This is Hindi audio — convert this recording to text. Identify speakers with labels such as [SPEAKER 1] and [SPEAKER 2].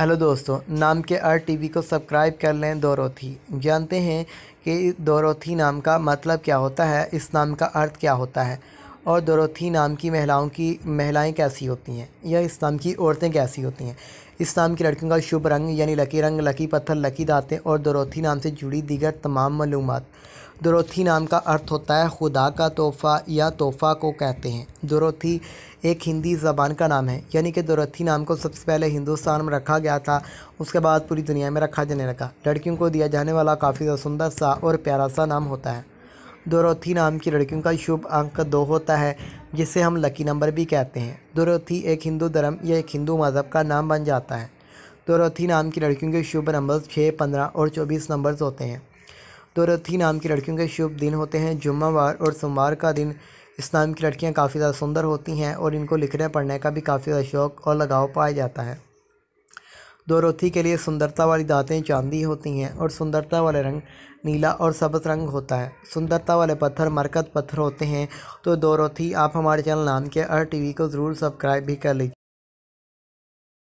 [SPEAKER 1] हेलो दोस्तों नाम के अर्थ टीवी को सब्सक्राइब कर लें दोरोथी जानते हैं कि दोरोथी नाम का मतलब क्या होता है इस नाम का अर्थ क्या होता है और दोरोथी नाम की महिलाओं की महिलाएं कैसी होती हैं या इस नाम की औरतें कैसी होती हैं इस नाम की लड़कियों का शुभ रंग यानी लकी रंग लकी पत्थर लकी दातें और दोरोथी नाम से जुड़ी दीगर तमाम मालूम दुरोथी नाम का अर्थ होता है खुदा का तोहफ़ा या तोहफ़ा को कहते हैं दुरोथी एक हिंदी ज़बान का नाम है यानी कि दुरोथी नाम को सबसे पहले हिंदुस्तान में रखा गया था उसके बाद पूरी दुनिया में रखा जाने लगा लड़कियों को दिया जाने वाला काफ़ी सुंदर सा और प्यारा सा नाम होता है दुरोथी नाम की लड़कियों का शुभ अंक दो होता है जिसे हम लकी नंबर भी कहते हैं दुरोथी एक हिंदू धर्म या एक हिंदू मज़हब का नाम बन जाता है दुरोथी नाम की लड़कियों के शुभ नंबर्स छः पंद्रह और चौबीस नंबर्स होते हैं दो रथी नाम की लड़कियों के शुभ दिन होते हैं जुम्मेवार और सोमवार का दिन इस नाम की लड़कियाँ काफ़ी ज़्यादा सुंदर होती हैं और इनको लिखने पढ़ने का भी काफ़ी ज़्यादा शौक़ और लगाव पाया जाता है रोथी के लिए सुंदरता वाली दांतें चांदी होती हैं और सुंदरता वाले रंग नीला और सबज रंग होता है सुंदरता वाले पत्थर मरकत पत्थर होते हैं तो रोथी आप हमारे चैनल नाम के अर टी को ज़रूर सब्सक्राइब भी कर लीजिए